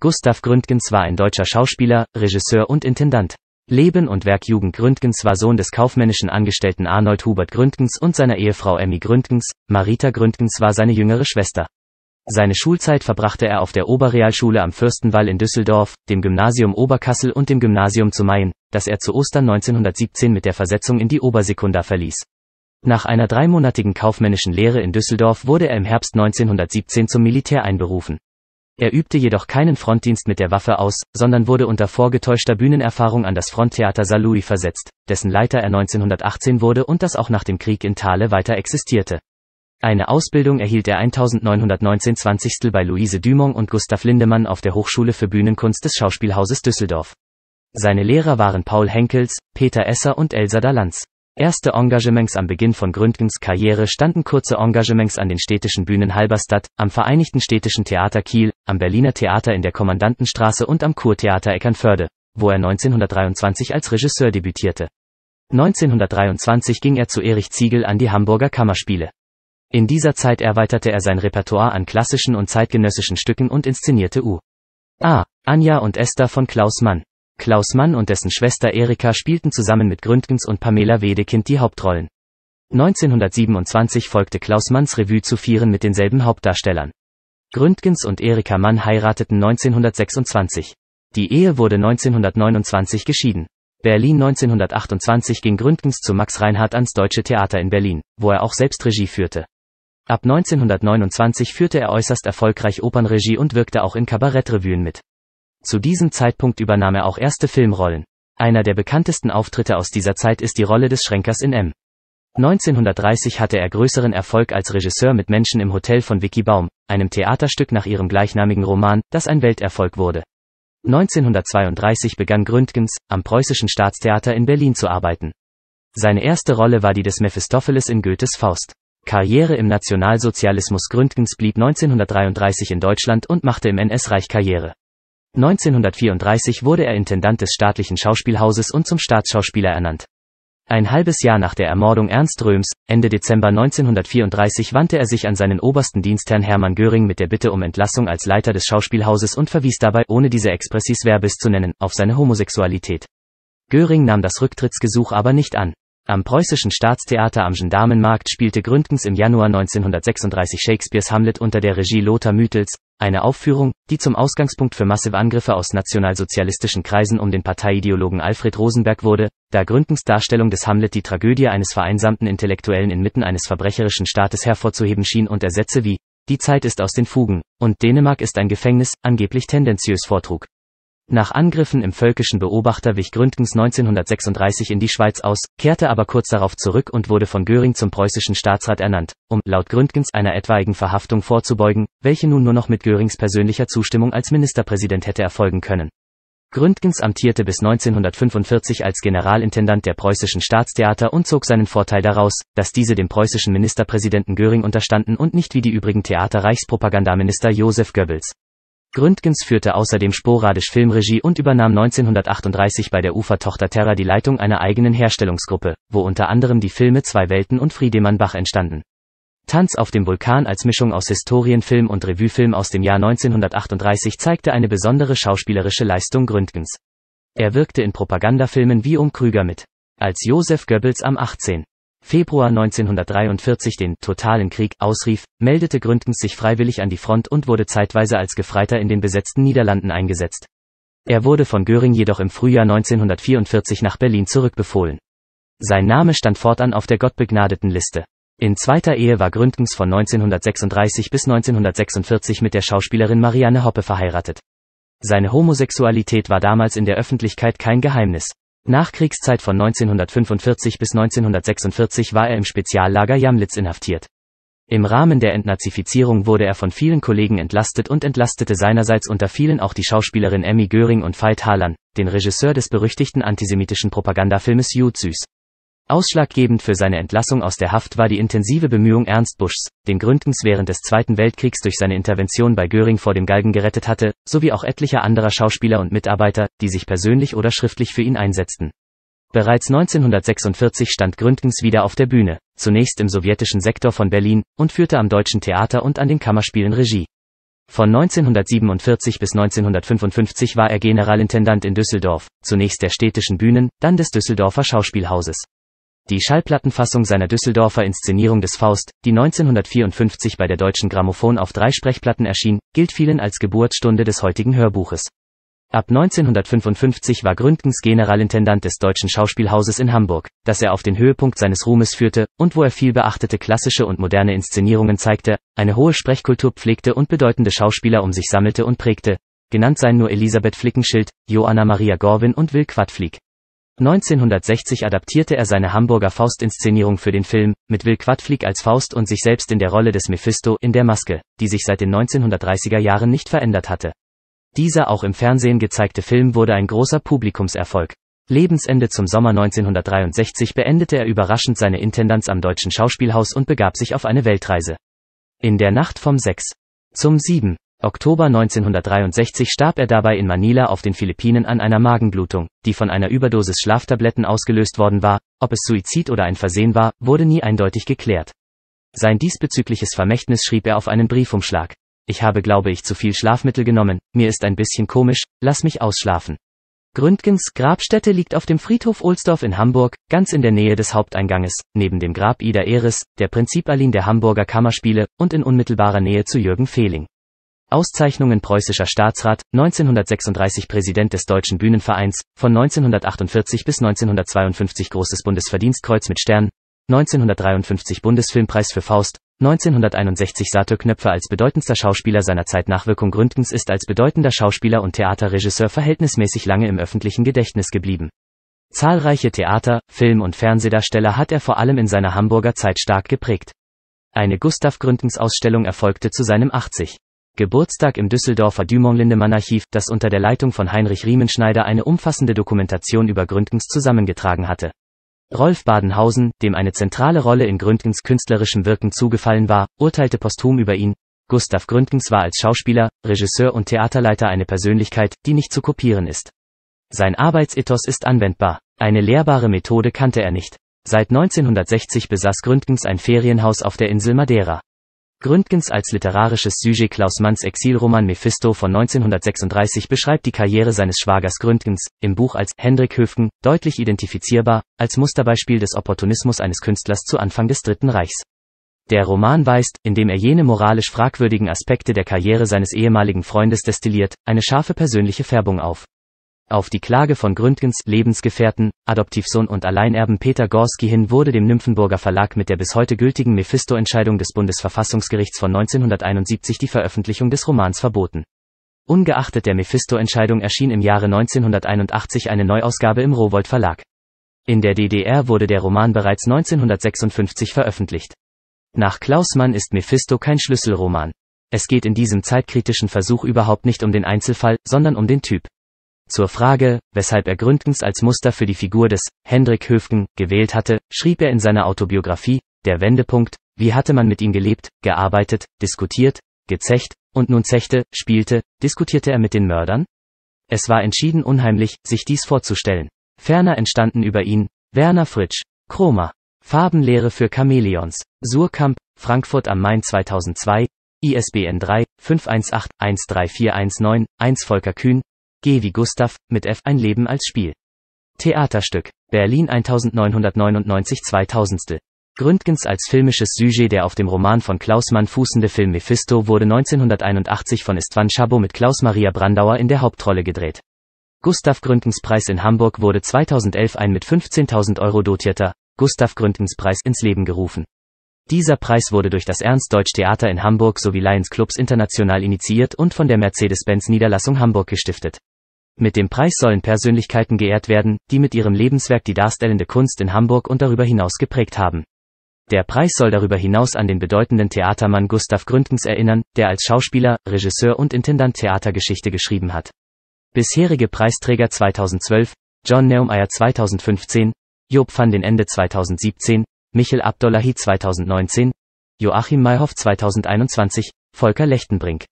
Gustav Gründgens war ein deutscher Schauspieler, Regisseur und Intendant. Leben und Werk Jugend Gründgens war Sohn des kaufmännischen Angestellten Arnold Hubert Gründgens und seiner Ehefrau Emmy Gründgens, Marita Gründgens war seine jüngere Schwester. Seine Schulzeit verbrachte er auf der Oberrealschule am Fürstenwall in Düsseldorf, dem Gymnasium Oberkassel und dem Gymnasium zu Mayen, das er zu Ostern 1917 mit der Versetzung in die Obersekunda verließ. Nach einer dreimonatigen kaufmännischen Lehre in Düsseldorf wurde er im Herbst 1917 zum Militär einberufen. Er übte jedoch keinen Frontdienst mit der Waffe aus, sondern wurde unter vorgetäuschter Bühnenerfahrung an das Fronttheater Saint-Louis versetzt, dessen Leiter er 1918 wurde und das auch nach dem Krieg in Thale weiter existierte. Eine Ausbildung erhielt er 1919 20 bei Luise Dumont und Gustav Lindemann auf der Hochschule für Bühnenkunst des Schauspielhauses Düsseldorf. Seine Lehrer waren Paul Henkels, Peter Esser und Elsa Dalanz. Erste Engagements am Beginn von Gründgens Karriere standen kurze Engagements an den städtischen Bühnen Halberstadt, am Vereinigten Städtischen Theater Kiel, am Berliner Theater in der Kommandantenstraße und am Kurtheater Eckernförde, wo er 1923 als Regisseur debütierte. 1923 ging er zu Erich Ziegel an die Hamburger Kammerspiele. In dieser Zeit erweiterte er sein Repertoire an klassischen und zeitgenössischen Stücken und inszenierte U. A. Anja und Esther von Klaus Mann. Klaus Mann und dessen Schwester Erika spielten zusammen mit Gründgens und Pamela Wedekind die Hauptrollen. 1927 folgte Klaus Manns Revue zu Vieren mit denselben Hauptdarstellern. Gründgens und Erika Mann heirateten 1926. Die Ehe wurde 1929 geschieden. Berlin 1928 ging Gründgens zu Max Reinhardt ans Deutsche Theater in Berlin, wo er auch selbst Regie führte. Ab 1929 führte er äußerst erfolgreich Opernregie und wirkte auch in Kabarettrevuen mit. Zu diesem Zeitpunkt übernahm er auch erste Filmrollen. Einer der bekanntesten Auftritte aus dieser Zeit ist die Rolle des Schränkers in M. 1930 hatte er größeren Erfolg als Regisseur mit Menschen im Hotel von Vicky Baum, einem Theaterstück nach ihrem gleichnamigen Roman, das ein Welterfolg wurde. 1932 begann Gründgens, am Preußischen Staatstheater in Berlin zu arbeiten. Seine erste Rolle war die des Mephistopheles in Goethes Faust. Karriere im Nationalsozialismus Gründgens blieb 1933 in Deutschland und machte im NS-Reich Karriere. 1934 wurde er Intendant des staatlichen Schauspielhauses und zum Staatsschauspieler ernannt. Ein halbes Jahr nach der Ermordung Ernst Röhms, Ende Dezember 1934 wandte er sich an seinen obersten Dienstherrn Hermann Göring mit der Bitte um Entlassung als Leiter des Schauspielhauses und verwies dabei, ohne diese expressis verbis zu nennen, auf seine Homosexualität. Göring nahm das Rücktrittsgesuch aber nicht an. Am Preußischen Staatstheater am Gendarmenmarkt spielte Gründgens im Januar 1936 Shakespeares Hamlet unter der Regie Lothar Mütels, eine Aufführung, die zum Ausgangspunkt für massive Angriffe aus nationalsozialistischen Kreisen um den Parteiideologen Alfred Rosenberg wurde, da Gründgens Darstellung des Hamlet die Tragödie eines vereinsamten Intellektuellen inmitten eines verbrecherischen Staates hervorzuheben schien und Ersätze wie, die Zeit ist aus den Fugen, und Dänemark ist ein Gefängnis, angeblich tendenziös vortrug. Nach Angriffen im völkischen Beobachter wich Gründgens 1936 in die Schweiz aus, kehrte aber kurz darauf zurück und wurde von Göring zum preußischen Staatsrat ernannt, um, laut Gründgens, einer etwaigen Verhaftung vorzubeugen, welche nun nur noch mit Görings persönlicher Zustimmung als Ministerpräsident hätte erfolgen können. Gründgens amtierte bis 1945 als Generalintendant der preußischen Staatstheater und zog seinen Vorteil daraus, dass diese dem preußischen Ministerpräsidenten Göring unterstanden und nicht wie die übrigen Theater Reichspropagandaminister Joseph Goebbels. Gründgens führte außerdem sporadisch Filmregie und übernahm 1938 bei der Ufertochter Terra die Leitung einer eigenen Herstellungsgruppe, wo unter anderem die Filme Zwei Welten und Friedemann Bach entstanden. Tanz auf dem Vulkan als Mischung aus Historienfilm und Revuefilm aus dem Jahr 1938 zeigte eine besondere schauspielerische Leistung Gründgens. Er wirkte in Propagandafilmen wie Um Krüger mit. Als Josef Goebbels am 18. Februar 1943 den totalen Krieg ausrief, meldete Gründgens sich freiwillig an die Front und wurde zeitweise als Gefreiter in den besetzten Niederlanden eingesetzt. Er wurde von Göring jedoch im Frühjahr 1944 nach Berlin zurückbefohlen. Sein Name stand fortan auf der gottbegnadeten Liste. In zweiter Ehe war Gründgens von 1936 bis 1946 mit der Schauspielerin Marianne Hoppe verheiratet. Seine Homosexualität war damals in der Öffentlichkeit kein Geheimnis. Nach Kriegszeit von 1945 bis 1946 war er im Speziallager Jamlitz inhaftiert. Im Rahmen der Entnazifizierung wurde er von vielen Kollegen entlastet und entlastete seinerseits unter vielen auch die Schauspielerin Emmy Göring und Veit Harlan, den Regisseur des berüchtigten antisemitischen Propagandafilmes Judsüß. Ausschlaggebend für seine Entlassung aus der Haft war die intensive Bemühung Ernst Buschs, den Gründgens während des Zweiten Weltkriegs durch seine Intervention bei Göring vor dem Galgen gerettet hatte, sowie auch etlicher anderer Schauspieler und Mitarbeiter, die sich persönlich oder schriftlich für ihn einsetzten. Bereits 1946 stand Gründgens wieder auf der Bühne, zunächst im sowjetischen Sektor von Berlin, und führte am Deutschen Theater und an den Kammerspielen Regie. Von 1947 bis 1955 war er Generalintendant in Düsseldorf, zunächst der städtischen Bühnen, dann des Düsseldorfer Schauspielhauses. Die Schallplattenfassung seiner Düsseldorfer Inszenierung des Faust, die 1954 bei der Deutschen Grammophon auf drei Sprechplatten erschien, gilt vielen als Geburtsstunde des heutigen Hörbuches. Ab 1955 war Gründgens Generalintendant des Deutschen Schauspielhauses in Hamburg, das er auf den Höhepunkt seines Ruhmes führte und wo er viel beachtete klassische und moderne Inszenierungen zeigte, eine hohe Sprechkultur pflegte und bedeutende Schauspieler um sich sammelte und prägte. Genannt seien nur Elisabeth Flickenschild, Johanna Maria Gorwin und Will Quadflieg. 1960 adaptierte er seine Hamburger Faust-Inszenierung für den Film, mit Will Quadflieg als Faust und sich selbst in der Rolle des Mephisto in der Maske, die sich seit den 1930er Jahren nicht verändert hatte. Dieser auch im Fernsehen gezeigte Film wurde ein großer Publikumserfolg. Lebensende zum Sommer 1963 beendete er überraschend seine Intendanz am Deutschen Schauspielhaus und begab sich auf eine Weltreise. In der Nacht vom 6. zum 7. Oktober 1963 starb er dabei in Manila auf den Philippinen an einer Magenblutung, die von einer Überdosis Schlaftabletten ausgelöst worden war, ob es Suizid oder ein Versehen war, wurde nie eindeutig geklärt. Sein diesbezügliches Vermächtnis schrieb er auf einen Briefumschlag. Ich habe glaube ich zu viel Schlafmittel genommen, mir ist ein bisschen komisch, lass mich ausschlafen. Gründgens Grabstätte liegt auf dem Friedhof Ohlsdorf in Hamburg, ganz in der Nähe des Haupteinganges, neben dem Grab Ida Eres, der Prinzipalin der Hamburger Kammerspiele, und in unmittelbarer Nähe zu Jürgen Fehling. Auszeichnungen Preußischer Staatsrat, 1936 Präsident des Deutschen Bühnenvereins, von 1948 bis 1952 Großes Bundesverdienstkreuz mit Stern, 1953 Bundesfilmpreis für Faust, 1961 Sato Knöpfer als bedeutendster Schauspieler seiner Zeit Nachwirkung Gründgens ist als bedeutender Schauspieler und Theaterregisseur verhältnismäßig lange im öffentlichen Gedächtnis geblieben. Zahlreiche Theater-, Film- und Fernsehdarsteller hat er vor allem in seiner Hamburger Zeit stark geprägt. Eine Gustav Gründgens Ausstellung erfolgte zu seinem 80. Geburtstag im Düsseldorfer dümont lindemann archiv das unter der Leitung von Heinrich Riemenschneider eine umfassende Dokumentation über Gründgens zusammengetragen hatte. Rolf Badenhausen, dem eine zentrale Rolle in Gründgens künstlerischem Wirken zugefallen war, urteilte posthum über ihn, Gustav Gründgens war als Schauspieler, Regisseur und Theaterleiter eine Persönlichkeit, die nicht zu kopieren ist. Sein Arbeitsethos ist anwendbar. Eine lehrbare Methode kannte er nicht. Seit 1960 besaß Gründgens ein Ferienhaus auf der Insel Madeira. Gründgens als literarisches Sujet Klaus Manns Exilroman Mephisto von 1936 beschreibt die Karriere seines Schwagers Gründgens, im Buch als Hendrik Höfgen, deutlich identifizierbar, als Musterbeispiel des Opportunismus eines Künstlers zu Anfang des Dritten Reichs. Der Roman weist, indem er jene moralisch fragwürdigen Aspekte der Karriere seines ehemaligen Freundes destilliert, eine scharfe persönliche Färbung auf. Auf die Klage von Gründgens Lebensgefährten, Adoptivsohn und Alleinerben Peter Gorski hin wurde dem Nymphenburger Verlag mit der bis heute gültigen Mephisto-Entscheidung des Bundesverfassungsgerichts von 1971 die Veröffentlichung des Romans verboten. Ungeachtet der Mephisto-Entscheidung erschien im Jahre 1981 eine Neuausgabe im Rowold Verlag. In der DDR wurde der Roman bereits 1956 veröffentlicht. Nach Klausmann ist Mephisto kein Schlüsselroman. Es geht in diesem zeitkritischen Versuch überhaupt nicht um den Einzelfall, sondern um den Typ. Zur Frage, weshalb er Gründgens als Muster für die Figur des Hendrik Höfgen gewählt hatte, schrieb er in seiner Autobiografie, Der Wendepunkt, wie hatte man mit ihm gelebt, gearbeitet, diskutiert, gezecht, und nun zechte, spielte, diskutierte er mit den Mördern? Es war entschieden unheimlich, sich dies vorzustellen. Ferner entstanden über ihn, Werner Fritsch, Chroma, Farbenlehre für Chamäleons, Surkamp, Frankfurt am Main 2002, ISBN 3 518 13419 1 Volker Kühn, G wie Gustav, mit F ein Leben als Spiel. Theaterstück. Berlin 1999 2000. Gründgens als filmisches Sujet der auf dem Roman von Klaus Mann fußende Film Mephisto wurde 1981 von Istvan Schabo mit Klaus Maria Brandauer in der Hauptrolle gedreht. Gustav Gründgens Preis in Hamburg wurde 2011 ein mit 15.000 Euro dotierter Gustav Gründgens Preis ins Leben gerufen. Dieser Preis wurde durch das Ernst Deutsch Theater in Hamburg sowie Lions Clubs international initiiert und von der Mercedes-Benz Niederlassung Hamburg gestiftet. Mit dem Preis sollen Persönlichkeiten geehrt werden, die mit ihrem Lebenswerk die darstellende Kunst in Hamburg und darüber hinaus geprägt haben. Der Preis soll darüber hinaus an den bedeutenden Theatermann Gustav Gründgens erinnern, der als Schauspieler, Regisseur und Intendant Theatergeschichte geschrieben hat. Bisherige Preisträger 2012, John Neumeier 2015, Job van den Ende 2017, Michel Abdullahi 2019, Joachim Mayhoff 2021, Volker Lechtenbrink